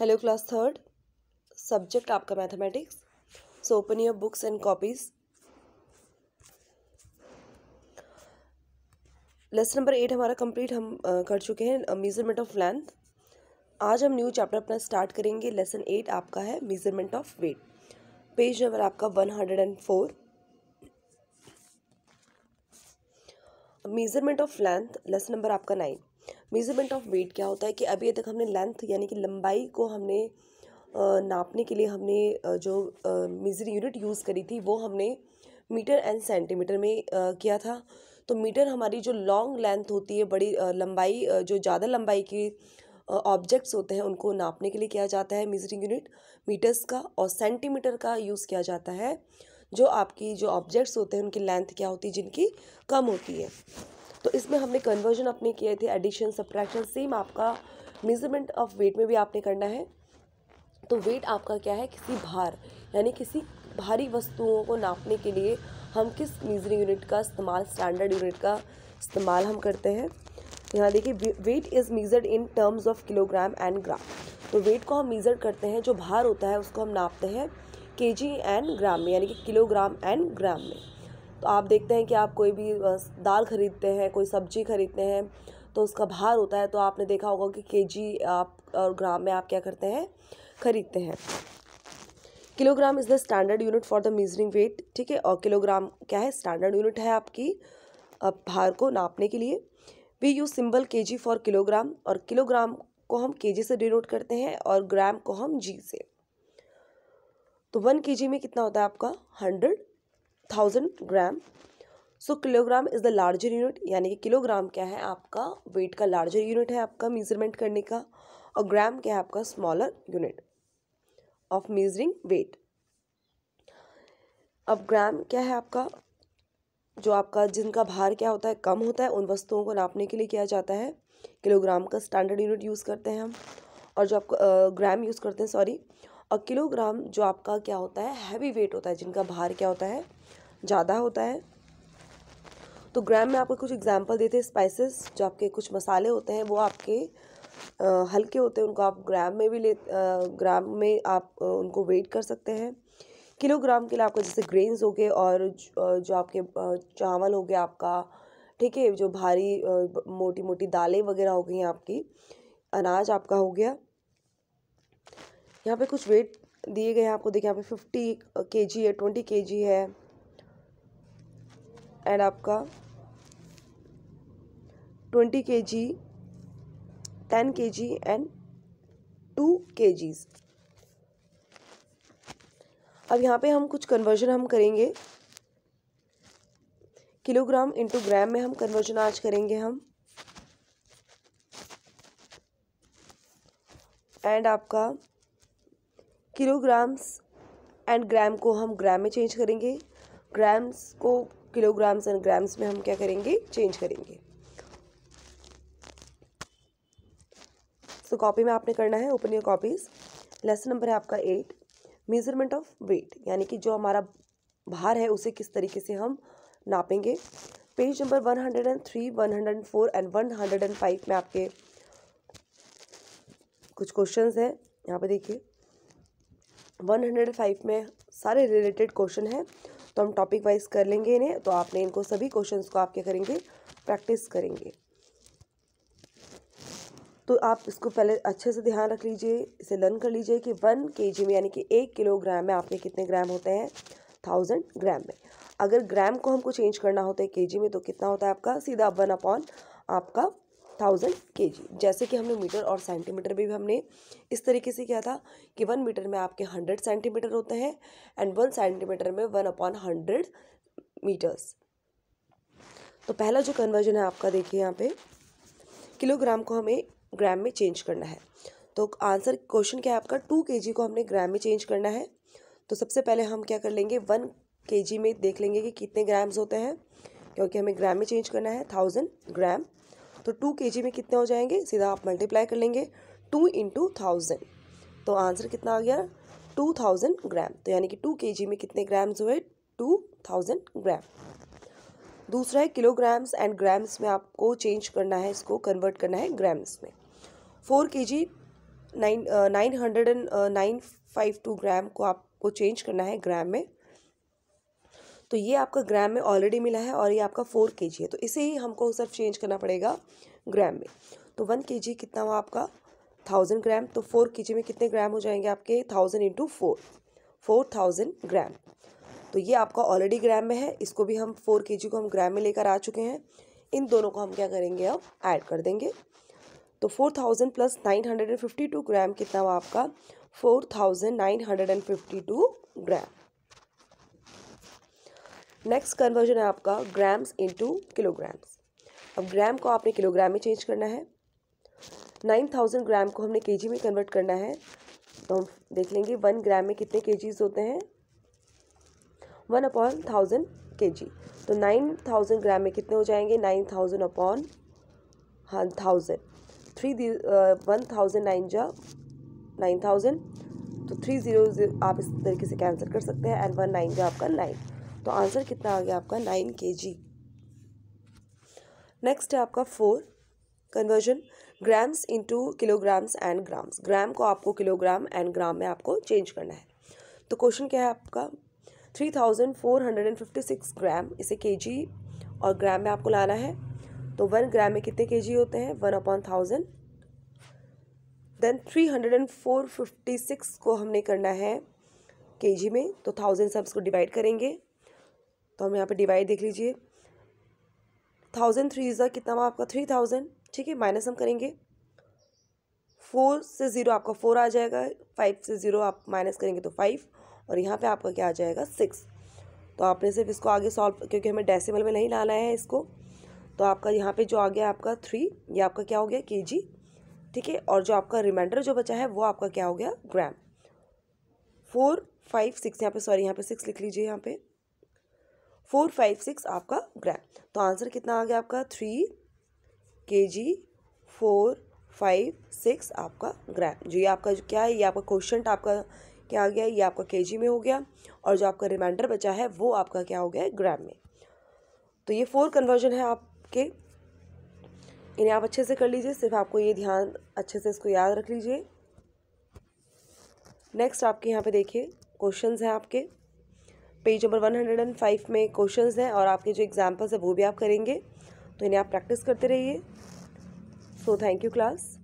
hello class third subject आपका mathematics so open your books and copies lesson number eight हमारा complete हम कर चुके हैं मेजरमेंट ऑफ लेंथ आज हम न्यू चैप्टर अपना स्टार्ट करेंगे लेसन एट आपका है measurement of weight page number आपका one hundred and four measurement of length lesson number आपका नाइन मेज़रमेंट ऑफ वेट क्या होता है कि अभी तक हमने लेंथ यानी कि लंबाई को हमने नापने के लिए हमने जो मेज़रिंग यूनिट यूज़ करी थी वो हमने मीटर एंड सेंटीमीटर में किया था तो मीटर हमारी जो लॉन्ग लेंथ होती है बड़ी लंबाई जो ज़्यादा लंबाई के ऑब्जेक्ट्स होते हैं उनको नापने के लिए किया जाता है मेजरिंग यूनिट मीटर्स का और सेंटीमीटर का यूज़ किया जाता है जो आपकी जो ऑब्जेक्ट्स होते हैं उनकी लेंथ क्या होती है जिनकी कम होती है तो इसमें हमने कन्वर्जन अपने किए थे एडिशन सब्ट्रैक्शन सेम आपका मेजरमेंट ऑफ वेट में भी आपने करना है तो वेट आपका क्या है किसी भार यानी किसी भारी वस्तुओं को नापने के लिए हम किस मीजरिंग यूनिट का इस्तेमाल स्टैंडर्ड यूनिट का इस्तेमाल हम करते हैं यहाँ देखिए weight is measured in terms of kilogram and gram तो वेट को हम मीज़र करते हैं जो भार होता है उसको हम नापते हैं के जी एंड ग्राम में यानी कि किलोग्राम एंड ग्राम में तो आप देखते हैं कि आप कोई भी दाल ख़रीदते हैं कोई सब्ज़ी ख़रीदते हैं तो उसका भार होता है तो आपने देखा होगा कि के जी आप और ग्राम में आप क्या करते हैं ख़रीदते हैं kilogram is the standard unit for the measuring weight ठीक है और किलोग्राम क्या है स्टैंडर्ड यूनिट है आपकी भार को नापने के लिए we use symbol K G for kilogram और किलोग्राम को हम के जी से डिनोट करते हैं और ग्राम को हम जी से तो वन के जी में कितना होता है आपका hundred thousand gram so kilogram is the larger unit यानी कि किलोग्राम क्या है आपका वेट का लार्जर यूनिट है आपका मेजरमेंट करने का और ग्राम क्या है आपका smaller unit of measuring weight अब ग्राम क्या है आपका जो आपका जिनका भार क्या होता है कम होता है उन वस्तुओं को नापने के लिए किया जाता है किलोग्राम का स्टैंडर्ड यूनिट यूज़ करते हैं हम और जो आपका ग्राम यूज़ करते हैं सॉरी और किलोग्राम जो आपका क्या होता है हैवी वेट होता है जिनका भार क्या होता है ज़्यादा होता है तो ग्राम में आपको कुछ एग्जाम्पल देते हैं स्पाइसेस जो आपके कुछ मसाले होते हैं वो आपके आ, हल्के होते हैं उनको आप ग्राम में भी ले ग्राम में आप आ, उनको वेट कर सकते हैं किलोग्राम के लिए आपका जैसे ग्रेन्स हो गए और जो, आपके चावल हो गया आपका ठीक है जो भारी मोटी मोटी दालें वगैरह हो गई आपकी अनाज आपका हो गया यहाँ पे कुछ वेट दिए गए हैं आपको देखिए यहाँ पे फिफ्टी के जी है ट्वेंटी के जी है एंड आपका ट्वेंटी के जी टेन के जी एंड टू के जीज अब यहाँ पे हम कुछ कन्वर्जन हम करेंगे किलोग्राम इंटू ग्राम में हम कन्वर्जन आज करेंगे हम एंड आपका किलोग्राम्स एंड ग्राम को हम ग्राम में चेंज करेंगे ग्राम्स को किलोग्राम्स एंड ग्राम्स में हम क्या करेंगे चेंज करेंगे सो so, कॉपी में आपने करना है open your copies lesson number है आपका एट मेजरमेंट ऑफ वेट यानी कि जो हमारा भार है उसे किस तरीके से हम नापेंगे page number one hundred and three one hundred and four and one hundred and five में आपके कुछ क्वेश्चंस हैं यहाँ पे देखिए वन हंड्रेड फाइव में सारे रिलेटेड क्वेश्चन हैं तो हम टॉपिक वाइज कर लेंगे इन्हें तो आपने इनको सभी क्वेश्चन को आप क्या करेंगे प्रैक्टिस करेंगे तो आप इसको पहले अच्छे से ध्यान रख लीजिए इसे लर्न कर लीजिए कि वन के जी में यानी कि एक किलोग्राम में आपके कितने ग्राम होते हैं थाउजेंड ग्राम में अगर ग्राम को हमको चेंज करना होता है के जी में तो कितना होता है आपका सीधा वन अपॉन आपका थाउजेंड के जैसे कि हमने मीटर और सेंटीमीटर में भी हमने इस तरीके से किया था कि वन मीटर में आपके हंड्रेड सेंटीमीटर होते हैं एंड वन सेंटीमीटर में वन अपॉन हंड्रेड मीटर्स तो पहला जो कन्वर्जन है आपका देखिए यहाँ पे किलोग्राम को हमें ग्राम में चेंज करना है तो आंसर क्वेश्चन क्या है आपका टू के को हमने ग्राम में चेंज करना है तो सबसे पहले हम क्या कर लेंगे वन के में देख लेंगे कि कितने ग्राम्स होते हैं क्योंकि हमें ग्राम में चेंज करना है थाउजेंड ग्राम तो टू के में कितने हो जाएंगे सीधा आप मल्टीप्लाई कर लेंगे टू इंटू थाउजेंड तो आंसर कितना आ गया टू थाउजेंड ग्राम तो यानी कि टू के में कितने ग्राम्स हुए टू थाउजेंड ग्राम दूसरा है किलोग्राम्स एंड ग्राम्स में आपको चेंज करना है इसको कन्वर्ट करना है ग्राम्स में four K G nine nine hundred and nine five two gram को आपको चेंज करना है ग्राम में तो ये आपका ग्राम में ऑलरेडी मिला है और ये आपका फोर के है तो इसे ही हमको सिर्फ चेंज करना पड़ेगा ग्राम में तो वन के कितना हुआ आपका थाउजेंड ग्राम तो फोर के में कितने ग्राम हो जाएंगे आपके thousand into four four thousand gram तो ये आपका ऑलरेडी ग्राम में है इसको भी हम फोर के को हम ग्राम में लेकर आ चुके हैं इन दोनों को हम क्या करेंगे अब ऐड कर देंगे तो four thousand plus nine hundred and fifty two gram कितना हुआ आपका four thousand nine hundred and fifty two gram next conversion है आपका ग्राम्स इंटू किलोग्राम्स अब ग्राम को आपने किलोग्राम में चेंज करना है नाइन थाउजेंड ग्राम को हमने केजी में कन्वर्ट करना है तो हम देख लेंगे वन ग्राम में कितने जीज होते हैं वन अपॉन थाउजेंड के जी तो नाइन थाउजेंड ग्राम में कितने हो जाएंगे nine thousand upon thousand three one thousand nine जा नाइन थाउजेंड तो थ्री ज़ीरो आप इस तरीके से कैंसिल कर सकते हैं एंड वन नाइन गया आपका नाइन तो आंसर कितना आ गया आपका नाइन के जी नेक्स्ट है आपका four conversion grams into kilograms and grams gram को आपको किलोग्राम एंड ग्राम में आपको चेंज करना है तो क्वेश्चन क्या है आपका three thousand four hundred and fifty six gram इसे के जी और ग्राम में आपको लाना है तो वन ग्राम में कितने के जी होते हैं one upon thousand then three hundred and four fifty six को हमने करना है के जी में तो थाउजेंड से हम इसको डिवाइड करेंगे तो हम यहाँ पे डिवाइड देख लीजिए थाउजेंड थ्री ज़ा कितना हुआ आपका थ्री थाउजेंड ठीक है माइनस हम करेंगे फोर से ज़ीरो आपका फोर आ जाएगा फाइव से ज़ीरो आप माइनस करेंगे तो फाइव और यहाँ पे आपका क्या आ जाएगा सिक्स तो आपने सिर्फ इसको आगे सॉल्व क्योंकि हमें डेसिमल में नहीं लाना है इसको तो आपका यहाँ पे जो आ गया आपका थ्री ये आपका क्या हो गया के जी ठीक है और जो आपका रिमाइंडर जो बचा है वो आपका क्या हो गया ग्राम फोर फाइव सिक्स यहाँ पे सॉरी यहाँ पे सिक्स लिख लीजिए यहाँ पे फोर फाइव सिक्स आपका ग्राम तो आंसर कितना आ गया आपका थ्री के जी फोर फाइव सिक्स आपका ग्राम जो ये आपका जो क्या है ये आपका क्वेश्चन आपका क्या आ गया ये आपका के जी में हो गया और जो आपका रिमाइंडर बचा है वो आपका क्या हो गया है ग्राम में तो ये फोर कन्वर्जन है आपके इन्हें आप अच्छे से कर लीजिए सिर्फ आपको ये ध्यान अच्छे से इसको याद रख लीजिए नेक्स्ट आपके यहाँ पे देखिए क्वेश्चंस हैं आपके page number one hundred and five में क्वेश्चंस हैं और आपके जो एग्जाम्पल्स हैं वो भी आप करेंगे तो इन्हें आप प्रैक्टिस करते रहिए सो थैंक यू क्लास